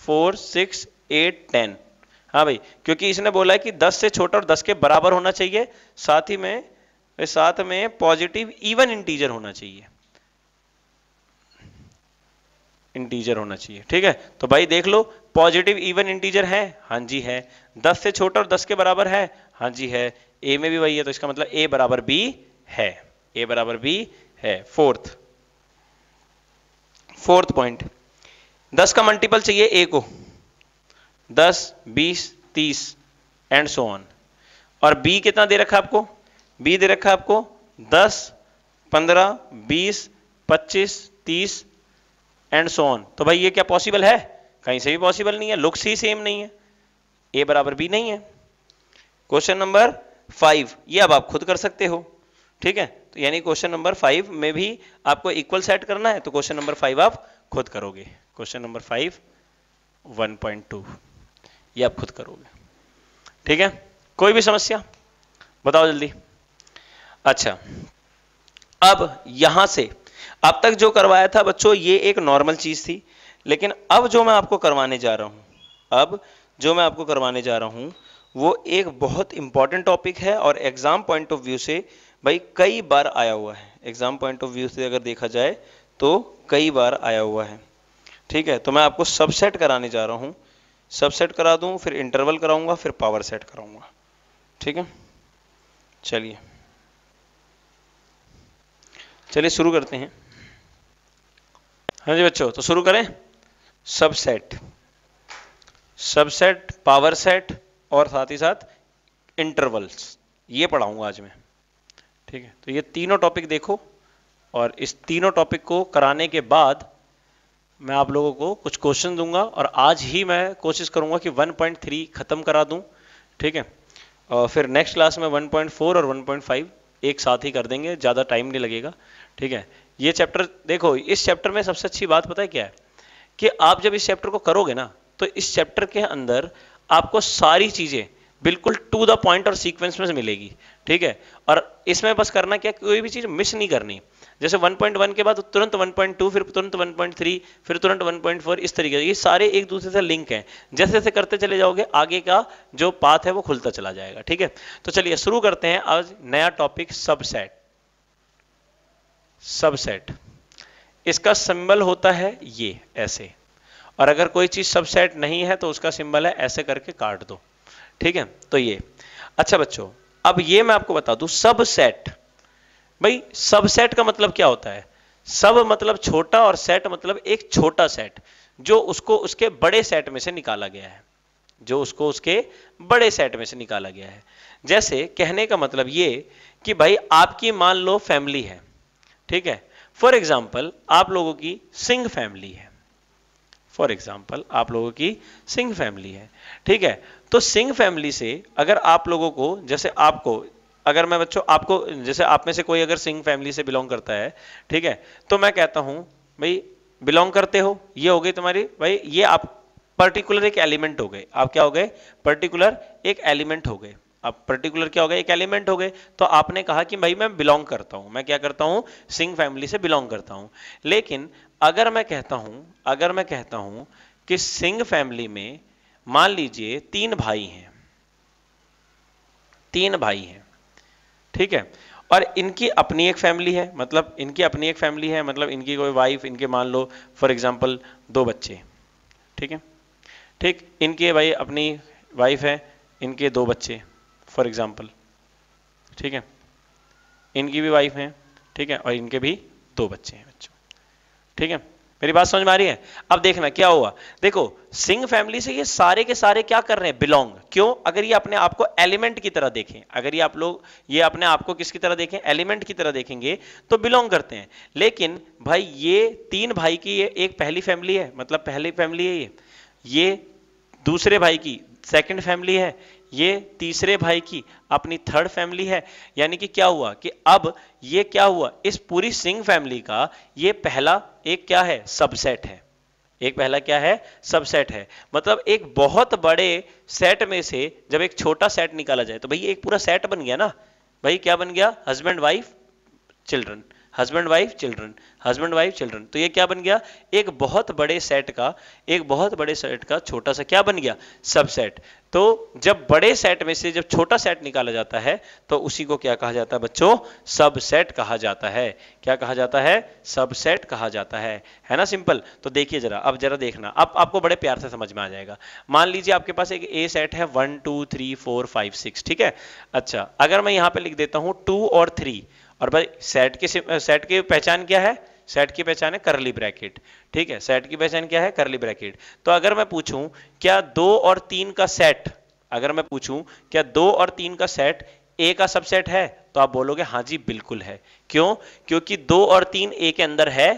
four six eight ten हाँ भाई क्योंकि इसने बोला है कि 10 से छोटा और 10 के बराबर होना चाहिए साथ ही में साथ में पॉजिटिव इवन इंटीजर होना चाहिए इंटीजर होना चाहिए ठीक है तो भाई देख लो पॉजिटिव इवन इंटीजर है हाँ जी है 10 से छोटा और 10 के बराबर है हाँ जी है ए में भी वही है तो इसका मतलब ए बराबर बी है ए बराबर बी है फोर्थ फोर्थ पॉइंट दस का मल्टीपल चाहिए ए को दस बीस तीस एंड सो ऑन और बी कितना दे रखा आपको बी दे रखा आपको दस पंद्रह बीस पच्चीस तीस एंड सो ऑन तो भाई ये क्या पॉसिबल है कहीं से भी पॉसिबल नहीं है लुक्स ही सेम नहीं है ए बराबर बी नहीं है क्वेश्चन नंबर फाइव ये अब आप खुद कर सकते हो ठीक है तो यानी क्वेश्चन नंबर फाइव में भी आपको इक्वल सेट करना है तो क्वेश्चन नंबर फाइव आप खुद करोगे question number five one point two ये आप खुद करोगे ठीक है कोई भी समस्या बताओ जल्दी अच्छा अब यहां से अब तक जो करवाया था बच्चों ये एक नॉर्मल चीज थी लेकिन अब जो मैं आपको करवाने जा रहा हूं अब जो मैं आपको करवाने जा रहा हूं वो एक बहुत इंपॉर्टेंट टॉपिक है और एग्जाम पॉइंट ऑफ व्यू से भाई कई बार आया हुआ है एग्जाम पॉइंट ऑफ व्यू से अगर देखा जाए तो कई बार आया हुआ है ठीक है तो मैं आपको सबसेट कराने जा रहा हूं सबसेट करा दूं फिर इंटरवल कराऊंगा फिर पावर सेट कराऊंगा ठीक है चलिए चलिए शुरू करते हैं हाँ जी बच्चों तो शुरू करें सबसेट सबसेट पावर सेट और साथ ही साथ इंटरवल्स ये पढ़ाऊंगा आज मैं ठीक है तो ये तीनों टॉपिक देखो और इस तीनों टॉपिक को कराने के बाद मैं आप लोगों को कुछ क्वेश्चन दूंगा और आज ही मैं कोशिश करूंगा कि 1.3 खत्म करा दूं ठीक है और फिर नेक्स्ट क्लास में 1.4 और 1.5 एक साथ ही कर देंगे ज़्यादा टाइम नहीं लगेगा ठीक है ये चैप्टर देखो इस चैप्टर में सबसे अच्छी बात पता है क्या है कि आप जब इस चैप्टर को करोगे ना तो इस चैप्टर के अंदर आपको सारी चीज़ें बिल्कुल टू द पॉइंट और सीक्वेंस में मिलेगी ठीक है और इसमें बस करना क्या कोई भी चीज़ मिस नहीं करनी जैसे 1.1 के बाद तुरंत 1.2 फिर तुरंत 1.3 फिर तुरंत 1.4 इस तरीके से ये सारे एक दूसरे से लिंक हैं जैसे जैसे करते चले जाओगे आगे का जो पाथ है वो खुलता चला जाएगा ठीक है तो चलिए शुरू करते हैं आज नया टॉपिक सबसेट सबसेट इसका सिंबल होता है ये ऐसे और अगर कोई चीज़ सबसेट नहीं है तो उसका सिंबल है ऐसे करके काट दो ठीक है तो ये अच्छा बच्चों अब ये मैं आपको बता दू सबसेट भाई सबसेट का मतलब क्या होता है सब मतलब छोटा और सेट मतलब एक छोटा सेट जो उसको उसके बड़े सेट में से निकाला गया है जो उसको उसके बड़े सेट में से निकाला गया है जैसे कहने का मतलब ये कि भाई आपकी मान लो फैमिली है ठीक है फॉर एग्जाम्पल आप लोगों की सिंह फैमिली है फॉर एग्जाम्पल आप लोगों की सिंह फैमिली है ठीक है तो सिंह फैमिली से अगर आप लोगों को जैसे आपको अगर मैं बच्चों आपको जैसे आप में से कोई अगर सिंह फैमिली से बिलोंग करता है ठीक है तो मैं कहता हूं भाई बिलोंग करते हो ये हो गई तुम्हारी भाई ये आप पर्टिकुलर एक एलिमेंट हो गए आप क्या हो गए पर्टिकुलर एक एलिमेंट हो गए आप पर्टिकुलर क्या हो गए एक एलिमेंट हो गए तो आपने कहा कि भाई मैं बिलोंग करता हूं मैं क्या करता हूं सिंह फैमिली से बिलोंग करता हूं लेकिन अगर मैं कहता हूं अगर मैं कहता हूं कि सिंह फैमिली में मान लीजिए तीन भाई हैं तीन भाई हैं ठीक है और इनकी अपनी एक फैमिली है मतलब इनकी अपनी एक फैमिली है मतलब इनकी कोई वाइफ इनके मान लो फॉर एग्जाम्पल दो बच्चे ठीक है ठीक इनके भाई अपनी वाइफ है इनके दो बच्चे फॉर एग्जाम्पल ठीक है इनकी भी वाइफ है ठीक है और इनके भी दो बच्चे हैं बच्चों ठीक है मेरी बात समझ में आ रही है अब देखना क्या हुआ देखो सिंह फैमिली से ये सारे के सारे क्या कर रहे हैं बिलोंग क्यों अगर ये अपने आप को एलिमेंट की तरह देखें अगर ये आप लोग ये अपने आप को किसकी तरह देखें एलिमेंट की तरह देखेंगे तो बिलोंग करते हैं लेकिन भाई ये तीन भाई की ये एक पहली फैमिली है मतलब पहली फैमिली है ये ये दूसरे भाई की सेकेंड फैमिली है ये तीसरे भाई की अपनी थर्ड फैमिली है यानी कि क्या हुआ कि अब ये क्या हुआ इस पूरी सिंह फैमिली का ये पहला एक क्या है सबसेट है एक पहला क्या है सबसेट है मतलब एक बहुत बड़े सेट में से जब एक छोटा सेट निकाला जाए तो भाई एक पूरा सेट बन गया ना भाई क्या बन गया husband wife children husband wife children husband wife children तो ये क्या बन गया एक बहुत बड़े सेट का एक बहुत बड़े सेट का छोटा सा क्या बन गया सबसेट तो जब बड़े सेट में से जब छोटा सेट निकाला जाता है तो उसी को क्या कहा जाता है बच्चों सबसेट कहा जाता है क्या कहा जाता है सबसेट कहा जाता है है ना सिंपल तो देखिए जरा अब जरा देखना अब आपको बड़े प्यार से समझ में आ जाएगा मान लीजिए आपके पास एक ए सेट है one two three four five six ठीक है अच्छा अगर मैं यहां पर लिख देता हूं टू और थ्री और भाई सेट की सेट की पहचान क्या है सेट की पहचान है करली ब्रैकेट ठीक है सेट की पहचान क्या है करली ब्रैकेट तो अगर मैं पूछूं क्या दो और तीन का सेट अगर मैं पूछूं क्या दो और तीन का सेट ए का सबसेट है तो आप बोलोगे हाँ जी बिल्कुल है क्यों क्योंकि दो और तीन ए के अंदर है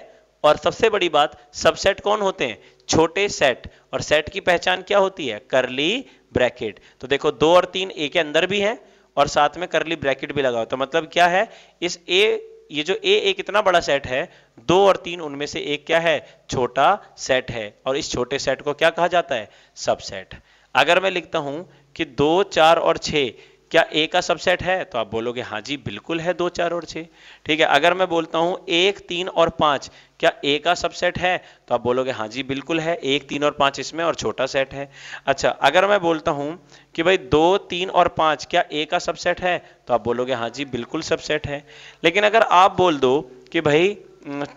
और सबसे बड़ी बात सबसेट कौन होते हैं छोटे सेट और सेट की पहचान क्या होती है करली ब्रैकेट तो देखो दो और तीन ए के अंदर भी है और साथ में करली ब्रैकेट भी लगाओ तो मतलब क्या है इस ए ये जो ए एक इतना बड़ा सेट है दो और तीन उनमें से एक क्या है छोटा सेट है और इस छोटे सेट को क्या कहा जाता है सबसेट अगर मैं लिखता हूं कि दो चार और छह क्या ए का सबसेट है तो आप बोलोगे हाँ जी बिल्कुल है दो चार और छ ठीक है अगर मैं बोलता हूं एक तीन और पांच क्या ए का सबसेट है तो आप बोलोगे हाँ जी बिल्कुल है एक तीन और पांच इसमें और छोटा सेट है अच्छा अगर मैं बोलता हूं कि भाई दो तीन और पांच क्या ए का सबसेट है तो आप बोलोगे हाँ जी बिल्कुल सबसेट है लेकिन अगर आप बोल दो कि भाई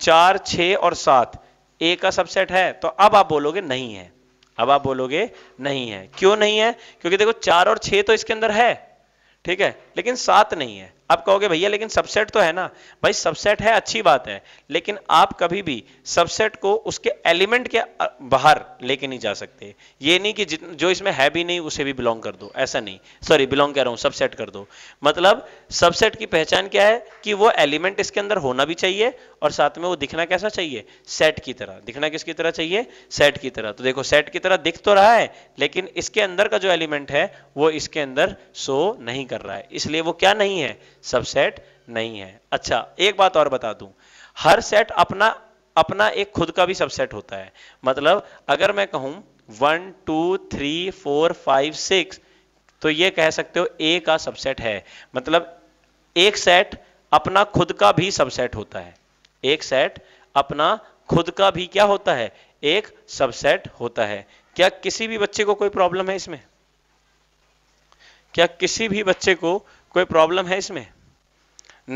चार छ और सात ए का सबसेट है तो अब आप बोलोगे नहीं है अब आप बोलोगे नहीं है क्यों नहीं है क्योंकि देखो चार और छह तो इसके अंदर है ठीक है लेकिन सात नहीं है आप कहोगे भैया लेकिन सबसेट तो है ना भाई सबसेट है अच्छी बात है लेकिन आप कभी भी सबसेट को उसके एलिमेंट के बाहर लेके नहीं जा सकते ये नहीं कि जो इसमें है भी नहीं उसे भी बिलोंग कर दो ऐसा नहीं सॉरी बिलोंग कह रहा हूं सबसेट कर दो मतलब सबसेट की पहचान क्या है कि वो एलिमेंट इसके अंदर होना भी चाहिए और साथ में वो दिखना कैसा चाहिए सेट की तरह दिखना किसकी तरह चाहिए सेट की तरह तो देखो सेट की तरह दिख तो रहा है लेकिन इसके अंदर का जो एलिमेंट है वो इसके अंदर शो नहीं कर रहा है इस इसलिए वो क्या नहीं है सबसेट नहीं है अच्छा एक बात और बता दूं हर सेट अपना अपना एक खुद का भी सबसेट होता है मतलब अगर मैं कहूं one two three four five six तो ये कह सकते हो ए का सबसेट है मतलब एक सेट अपना खुद का भी सबसेट होता है एक सेट अपना खुद का भी क्या होता है एक सबसेट होता है क्या किसी भी बच्चे को कोई प्रॉब्लम है इसमें क्या किसी भी बच्चे को कोई प्रॉब्लम है इसमें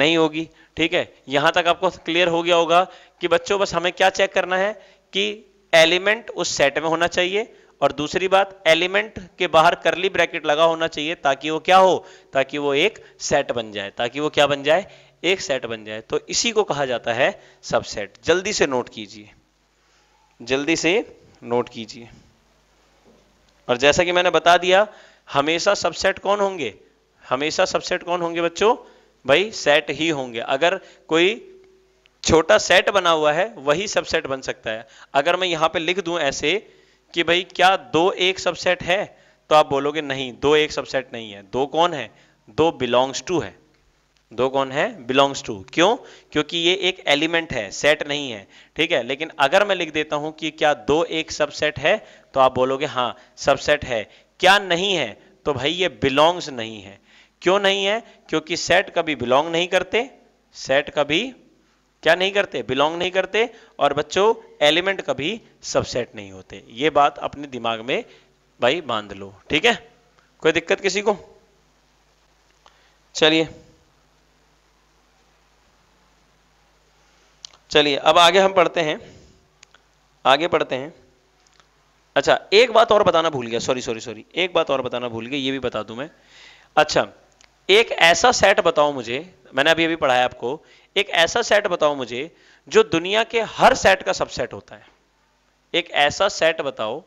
नहीं होगी ठीक है यहां तक आपको क्लियर हो गया होगा कि बच्चों बस हमें क्या चेक करना है कि एलिमेंट उस सेट में होना चाहिए और दूसरी बात एलिमेंट के बाहर करली ब्रैकेट लगा होना चाहिए ताकि वो क्या हो ताकि वो एक सेट बन जाए ताकि वो क्या बन जाए एक सेट बन जाए तो इसी को कहा जाता है सबसेट जल्दी से नोट कीजिए जल्दी से नोट कीजिए और जैसा कि मैंने बता दिया हमेशा सबसेट कौन होंगे हमेशा सबसेट कौन होंगे बच्चों भाई सेट ही होंगे अगर कोई छोटा सेट बना हुआ है वही सबसेट बन सकता है अगर मैं यहां पे लिख दूं ऐसे कि भाई क्या दो एक सबसेट है तो आप बोलोगे नहीं दो एक सबसेट नहीं है दो कौन है दो बिलोंग्स टू है दो कौन है बिलोंग्स टू क्यों क्योंकि ये एक एलिमेंट है सेट नहीं है ठीक है लेकिन अगर मैं लिख देता हूं कि क्या दो एक सबसेट है तो आप बोलोगे हाँ सबसेट है क्या नहीं है तो भाई ये बिलोंग्स नहीं है क्यों नहीं है क्योंकि सेट कभी बिलोंग नहीं करते सेट कभी क्या नहीं करते बिलोंग नहीं करते और बच्चों एलिमेंट कभी सबसेट नहीं होते ये बात अपने दिमाग में भाई बांध लो ठीक है कोई दिक्कत किसी को चलिए चलिए अब आगे हम पढ़ते हैं आगे पढ़ते हैं अच्छा एक बात और बताना भूल गया सॉरी सॉरी सॉरी एक बात और बताना भूल गया ये भी बता दूं मैं अच्छा एक ऐसा सेट बताओ मुझे मैंने अभी अभी पढ़ाया आपको एक ऐसा सेट बताओ मुझे जो दुनिया के हर सेट का सबसेट होता है एक ऐसा सेट बताओ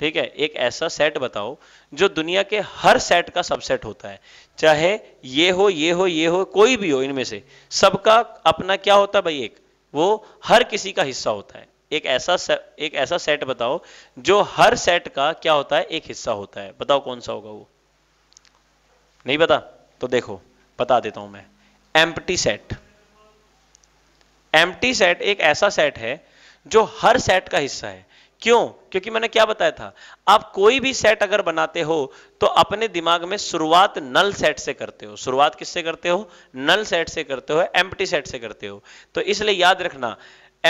ठीक है एक ऐसा सेट बताओ जो दुनिया के हर सेट का सबसेट होता है चाहे ये हो ये हो ये हो कोई भी हो इनमें से सबका अपना क्या होता है भाई एक वो हर किसी का हिस्सा होता है एक ऐसा एक ऐसा सेट बताओ जो हर सेट का क्या होता है एक हिस्सा होता है बताओ कौन सा होगा वो नहीं पता तो देखो बता देता हूं मैं एम्प्टी सेट एम्प्टी सेट एक ऐसा सेट है जो हर सेट का हिस्सा है क्यों क्योंकि मैंने क्या बताया था आप कोई भी सेट अगर बनाते हो तो अपने दिमाग में शुरुआत नल सेट से करते हो शुरुआत किससे करते हो नल सेट से करते हो एम्प्टी सेट से करते हो तो इसलिए याद रखना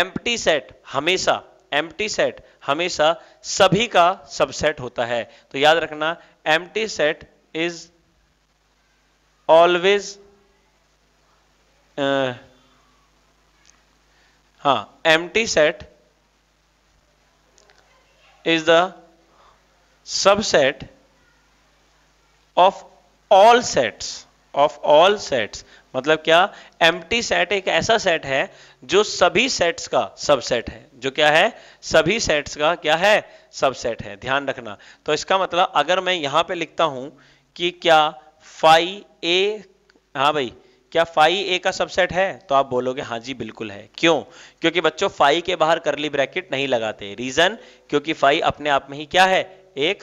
एम्प्टी सेट हमेशा एम्प्टी सेट हमेशा सभी का सबसेट होता है तो याद रखना एम्प्टी सेट इज ऑलवेज हा empty set is the subset of all sets of all sets मतलब क्या एम टी सेट एक ऐसा सेट है जो सभी सेट्स का सबसेट है जो क्या है सभी सेट्स का क्या है सबसेट है ध्यान रखना तो इसका मतलब अगर मैं यहां पे लिखता हूं कि क्या फाई ए हाँ भाई क्या फाइ ए का सबसेट है तो आप बोलोगे हाँ जी बिल्कुल है क्यों क्योंकि बच्चों फाई के बाहर करली ब्रैकेट नहीं लगाते रीजन क्योंकि फाइ अपने आप में ही क्या है एक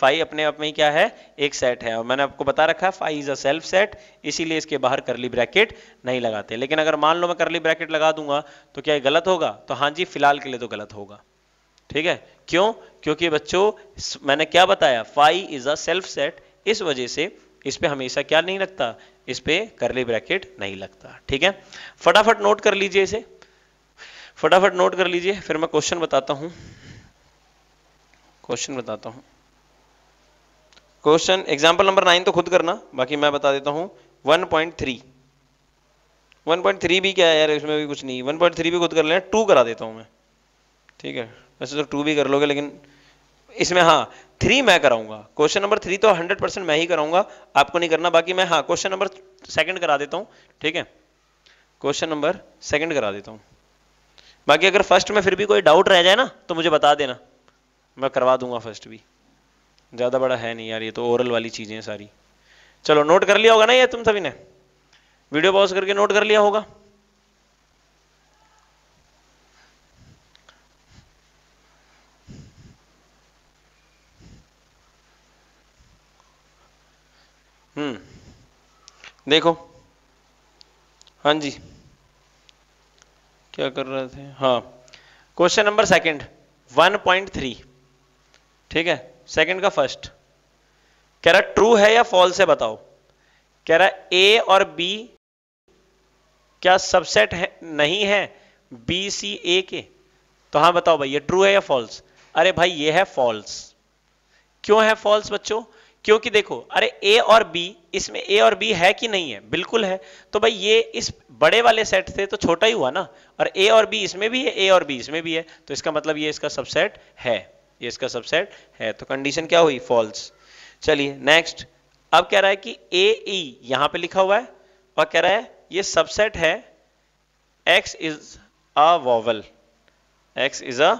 फाइ अपने आप में ही क्या है एक सेट है और मैंने आपको बता रखा है phi is a self set इसीलिए इसके बाहर करली ब्रैकेट नहीं लगाते लेकिन अगर मान लो मैं करली ब्रैकेट लगा दूंगा तो क्या गलत होगा तो हाँ जी फिलहाल के लिए तो गलत होगा ठीक है क्यों क्योंकि बच्चों मैंने क्या बताया phi is a self set इस वजह से इस पे हमेशा क्या नहीं लगता इस पर करली ब्रैकेट नहीं लगता ठीक है फटाफट नोट कर लीजिए इसे फटाफट नोट कर लीजिए फिर मैं क्वेश्चन बताता हूं क्वेश्चन बताता हूं क्वेश्चन एग्जाम्पल नंबर नाइन तो खुद करना बाकी मैं बता देता हूं one point three one point three भी क्या है यार इसमें भी कुछ नहीं वन पॉइंट थ्री भी खुद कर लेना टू करा देता हूं मैं ठीक है वैसे तो टू भी कर लोगे लेकिन इसमें हाँ थ्री मैं कराऊंगा क्वेश्चन नंबर थ्री तो हंड्रेड परसेंट मैं ही कराऊंगा आपको नहीं करना बाकी मैं हाँ क्वेश्चन नंबर सेकंड करा देता हूँ ठीक है क्वेश्चन नंबर सेकंड करा देता हूँ बाकी अगर फर्स्ट में फिर भी कोई डाउट रह जाए ना तो मुझे बता देना मैं करवा दूंगा फर्स्ट भी ज़्यादा बड़ा है नहीं यार ये तो ओरल वाली चीज़ें सारी चलो नोट कर लिया होगा ना ये तुम सभी ने वीडियो पॉज करके नोट कर लिया होगा देखो हाँ जी क्या कर रहे थे हाँ क्वेश्चन नंबर सेकंड 1.3 ठीक है सेकंड का फर्स्ट कह रहा ट्रू है या फॉल्स है बताओ कह रहा ए और बी क्या सबसेट है नहीं है बी सी ए के तो हाँ बताओ भाई ये ट्रू है या फॉल्स अरे भाई ये है फॉल्स क्यों है फॉल्स बच्चों क्योंकि देखो अरे ए और बी इसमें ए और बी है कि नहीं है बिल्कुल है तो भाई ये इस बड़े वाले सेट से तो छोटा ही हुआ ना और ए और बी इसमें भी है ए और बी इसमें भी है तो इसका मतलब ये इसका सबसेट है ये इसका सबसेट है तो कंडीशन क्या हुई फॉल्स चलिए नेक्स्ट अब कह रहा है कि ए ई e, यहां पे लिखा हुआ है और कह रहा है ये सबसेट है x is a vowel x is a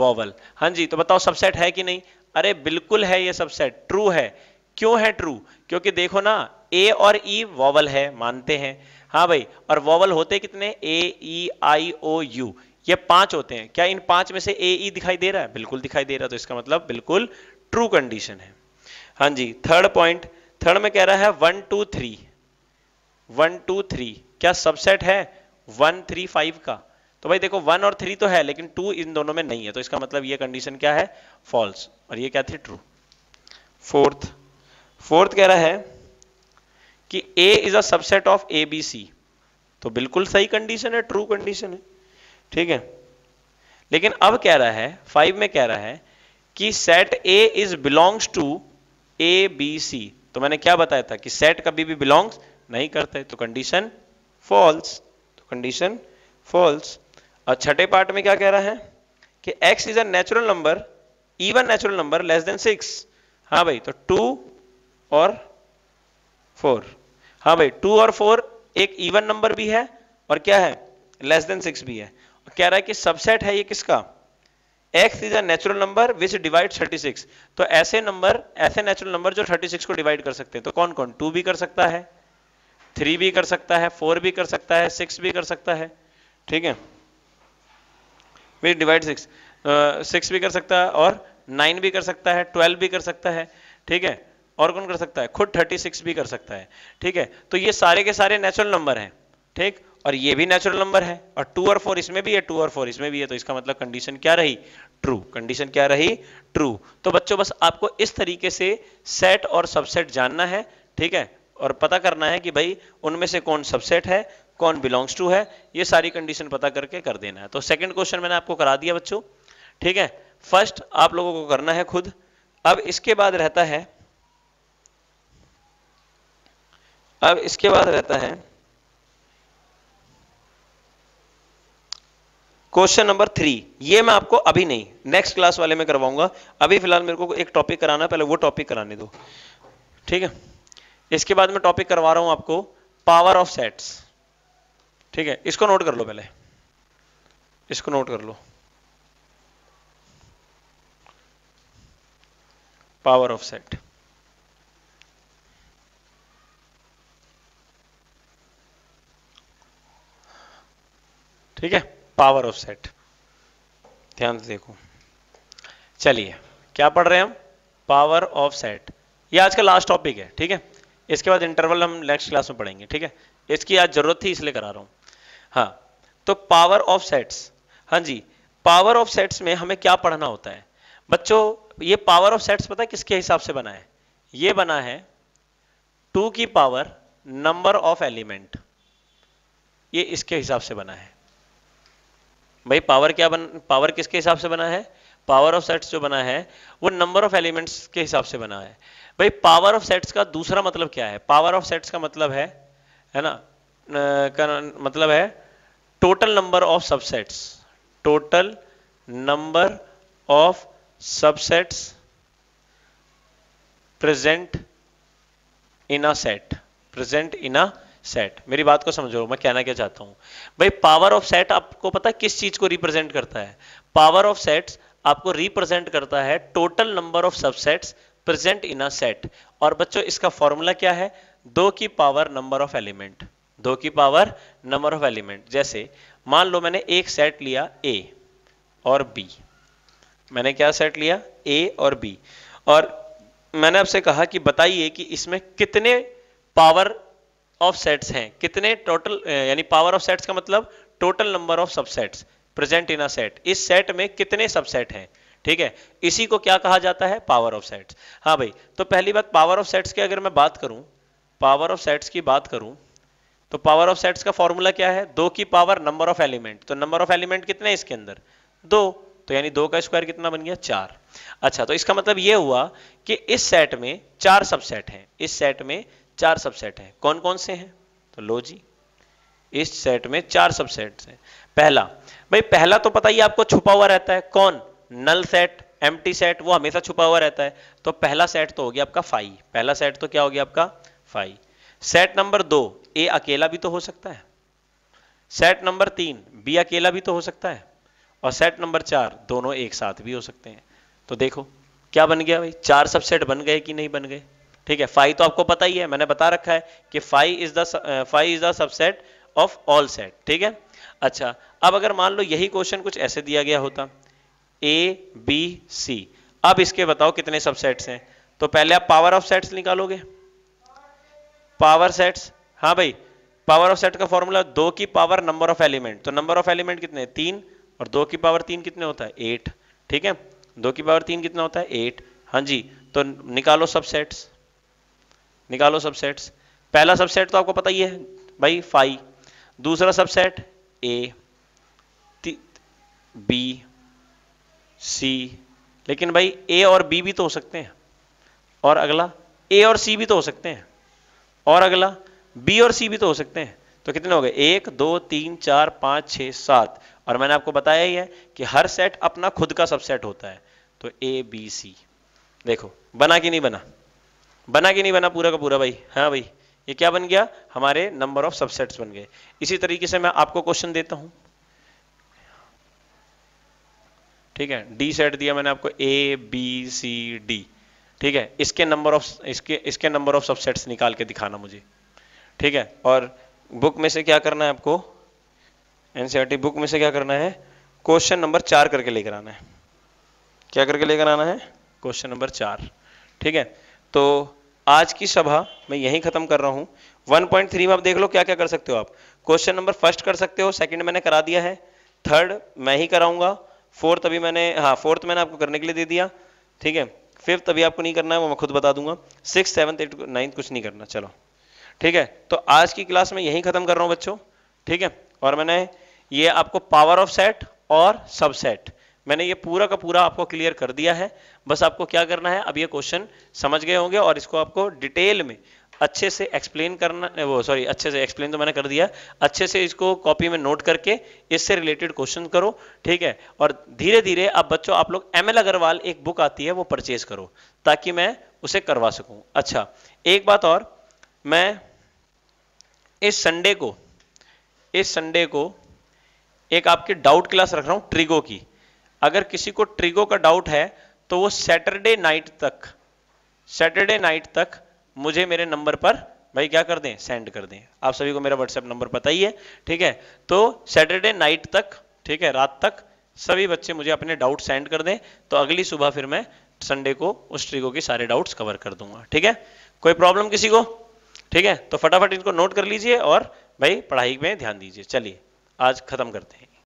vowel हां जी तो बताओ सबसेट है कि नहीं अरे बिल्कुल है ये सब सेट ट्रू है क्यों है ट्रू क्योंकि देखो ना ए और ई e वॉवल है मानते हैं हाँ भाई और वॉवल होते कितने ए ई आई ओ यू ये पांच होते हैं क्या इन पांच में से ए ई e दिखाई दे रहा है बिल्कुल दिखाई दे रहा है तो इसका मतलब बिल्कुल ट्रू कंडीशन है हाँ जी थर्ड पॉइंट थर्ड में कह रहा है one two three one two three क्या सबसेट है वन थ्री फाइव का तो भाई देखो वन और थ्री तो है लेकिन टू इन दोनों में नहीं है तो इसका मतलब ये कंडीशन क्या है फॉल्स और ये क्या थी ट्रू फोर्थ फोर्थ कह रहा है कि A is a subset of A B C तो बिल्कुल सही कंडीशन है ट्रू कंडीशन है ठीक है लेकिन अब कह रहा है फाइव में कह रहा है कि set A is belongs to A B C तो मैंने क्या बताया था कि सेट कभी भी बिलोंग्स नहीं करते तो कंडीशन फॉल्स तो कंडीशन फॉल्स और छठे पार्ट में क्या कह रहा है कि x is a natural number even natural number less than six हाँ भाई तो टू और फोर हाँ भाई टू और फोर एक इवन नंबर भी है और क्या है लेस देन सिक्स भी है और कह रहा है कि सबसेट है ये किसका x is a natural number which divide 36 तो ऐसे नंबर ऐसे नेचुरल नंबर जो 36 को डिवाइड कर सकते हैं तो कौन कौन टू भी कर सकता है थ्री भी कर सकता है फोर भी कर सकता है सिक्स भी कर सकता है ठीक है विच डिवाइड सिक्स सिक्स भी कर सकता है और नाइन भी कर सकता है ट्वेल्व भी कर सकता है ठीक है और कौन कर सकता है खुद थर्टी सिक्स भी कर सकता है ठीक है तो ये सारे के सारे नेचुरल नंबर हैं ठीक और ये भी नेचुरल नंबर है और टू और फोर इसमें भी है टू और फोर इसमें भी है तो इसका मतलब कंडीशन क्या रही ट्रू कंडीशन क्या रही ट्रू तो बच्चों बस आपको इस तरीके से सेट और सबसेट जानना है ठीक है और पता करना है कि भाई उनमें से कौन सबसेट है कौन बिलोंग्स टू है ये सारी कंडीशन पता करके कर देना है तो सेकंड क्वेश्चन मैंने आपको करा दिया बच्चों ठीक है फर्स्ट आप लोगों को करना है खुद अब इसके बाद रहता है अब इसके बाद रहता है क्वेश्चन नंबर थ्री ये मैं आपको अभी नहीं नेक्स्ट क्लास वाले में करवाऊंगा अभी फिलहाल मेरे को एक टॉपिक कराना है पहले वो टॉपिक कराने दो ठीक है इसके बाद मैं टॉपिक करवा रहा हूं आपको पावर ऑफ सेट्स ठीक है इसको नोट कर लो पहले इसको नोट कर लो power of set. ठीक है पावर ऑफ सेट ध्यान से देखो चलिए क्या पढ़ रहे हैं हम पावर ऑफ सेट ये आज का लास्ट टॉपिक है ठीक है इसके बाद इंटरवल हम नेक्स्ट क्लास में पढ़ेंगे ठीक है इसकी आज जरूरत थी इसलिए करा रहा हूं हाँ तो पावर ऑफ सेट्स हाँ जी पावर ऑफ सेट्स में हमें क्या पढ़ना होता है बच्चों ये पावर ऑफ सेट्स पता है किसके हिसाब से बना है ये बना है टू की पावर नंबर ऑफ एलिमेंट ये इसके हिसाब से बना है भाई पावर क्या बन पावर किसके हिसाब से बना है पावर ऑफ सेट्स जो बना है वो नंबर ऑफ एलिमेंट्स के हिसाब से बना है भाई पावर ऑफ सेट्स का दूसरा मतलब क्या है पावर ऑफ सेट्स का मतलब है है ना का मतलब है total number of subsets total number of subsets present in a set present in a set मेरी बात को समझो मैं कहना क्या चाहता हूं भाई पावर ऑफ सेट आपको पता किस चीज को रिप्रेजेंट करता है पावर ऑफ सेट्स आपको रिप्रेजेंट करता है total number of subsets present in a set और बच्चों इसका फॉर्मूला क्या है दो की पावर नंबर ऑफ एलिमेंट दो की पावर नंबर ऑफ एलिमेंट जैसे मान लो मैंने एक सेट लिया ए और बी मैंने क्या सेट लिया ए और बी और मैंने आपसे कहा कि बताइए कि इसमें कितने पावर ऑफ सेट्स हैं कितने टोटल यानी पावर ऑफ सेट्स का मतलब total number of subsets present in a set इस सेट में कितने सबसेट हैं ठीक है इसी को क्या कहा जाता है पावर ऑफ सेट्स हाँ भाई तो पहली बात पावर ऑफ सेट्स की अगर मैं बात करूं पावर ऑफ सेट्स की बात करूं तो पावर ऑफ सेट्स का फॉर्मूला क्या है दो की पावर नंबर ऑफ एलिमेंट तो नंबर ऑफ एलिमेंट कितने हैं इसके अंदर दो तो यानी दो का स्क्वायर कितना बन गया चार अच्छा तो इसका मतलब यह हुआ कि इस सेट में चार सबसेट हैं इस सेट में चार सबसेट हैं कौन कौन से हैं तो लो जी इस सेट में चार सबसेट हैं पहला भाई पहला तो पता ही आपको छुपा हुआ रहता है कौन नल सेट एम सेट वो हमेशा छुपा हुआ रहता है तो पहला सेट तो हो गया आपका फाइव पहला सेट तो क्या हो गया आपका फाइव सेट नंबर दो ए अकेला भी तो हो सकता है सेट नंबर तीन बी अकेला भी तो हो सकता है और सेट नंबर चार दोनों एक साथ भी हो सकते हैं तो देखो क्या बन गया भाई चार सबसेट बन गए कि नहीं बन गए ठीक है फाइव तो आपको पता ही है मैंने बता रखा है कि five is the five is the subset of all set ठीक है अच्छा अब अगर मान लो यही क्वेश्चन कुछ ऐसे दिया गया होता ए बी सी अब इसके बताओ कितने सबसेट्स हैं तो पहले आप पावर ऑफ सेट्स निकालोगे पावर सेट्स हाँ भाई पावर ऑफ सेट का फॉर्मूला दो की पावर नंबर ऑफ एलिमेंट तो नंबर ऑफ एलिमेंट कितने तीन और दो की पावर तीन कितने होता है एट ठीक है दो की पावर तीन कितना होता है एट हाँ जी तो निकालो सबसेट्स निकालो सबसेट्स पहला सबसेट तो आपको पता ही है भाई फाइव दूसरा सबसेट ए बी सी लेकिन भाई ए और बी भी तो हो सकते हैं और अगला ए और सी भी तो हो सकते हैं और अगला बी और सी भी तो हो सकते हैं तो कितने हो गए एक दो तीन चार पाँच छः सात और मैंने आपको बताया ही है कि हर सेट अपना खुद का सबसेट होता है तो ए बी सी देखो बना कि नहीं बना बना कि नहीं बना पूरा का पूरा भाई हाँ भाई ये क्या बन गया हमारे नंबर ऑफ सबसेट्स बन गए इसी तरीके से मैं आपको क्वेश्चन देता हूं ठीक है डी सेट दिया मैंने आपको ए बी सी डी ठीक है इसके नंबर ऑफ इसके इसके नंबर ऑफ सबसेट्स निकाल के दिखाना मुझे ठीक है और बुक में से क्या करना है आपको एनसीईआरटी बुक e में से क्या करना है क्वेश्चन नंबर चार करके लेकर आना है क्या करके लेकर आना है क्वेश्चन नंबर चार ठीक है तो आज की सभा मैं यही खत्म कर रहा हूं 1.3 में आप देख लो क्या क्या कर सकते हो आप क्वेश्चन नंबर फर्स्ट कर सकते हो सेकंड मैंने करा दिया है थर्ड मैं ही कराऊंगा फोर्थ अभी मैंने हाँ फोर्थ मैंने आपको करने के लिए दे दिया ठीक है फिफ्थ अभी आपको नहीं करना है वो मैं खुद बता दूंगा सिक्स सेवंथ एट नाइन्थ कुछ नहीं करना चलो ठीक है तो आज की क्लास में यही खत्म कर रहा हूँ बच्चों ठीक है और मैंने ये आपको पावर ऑफ सेट और सबसेट मैंने ये पूरा का पूरा आपको क्लियर कर दिया है बस आपको क्या करना है अब ये क्वेश्चन समझ गए होंगे और इसको आपको डिटेल में अच्छे से एक्सप्लेन करना वो सॉरी अच्छे से एक्सप्लेन तो मैंने कर दिया अच्छे से इसको कॉपी में नोट करके इससे रिलेटेड क्वेश्चन करो ठीक है और धीरे धीरे अब बच्चों आप लोग एम एल अग्रवाल एक बुक आती है वो परचेज करो ताकि मैं उसे करवा सकूं अच्छा एक बात और मैं इस संडे को इस संडे को एक आपकी डाउट क्लास रख रहा हूं ट्रिगो की अगर किसी को ट्रिगो का डाउट है तो वो सैटरडे नाइट तक सैटरडे नाइट तक मुझे मेरे नंबर पर भाई क्या कर दें सेंड कर दें आप सभी को मेरा व्हाट्सएप नंबर पता ही है ठीक है तो सैटरडे नाइट तक ठीक है रात तक सभी बच्चे मुझे अपने डाउट सेंड कर दें तो अगली सुबह फिर मैं संडे को उस ट्रिगो के सारे डाउट्स कवर कर दूंगा ठीक है कोई प्रॉब्लम किसी को ठीक है तो फटाफट इनको नोट कर लीजिए और भाई पढ़ाई में ध्यान दीजिए चलिए आज ख़त्म करते हैं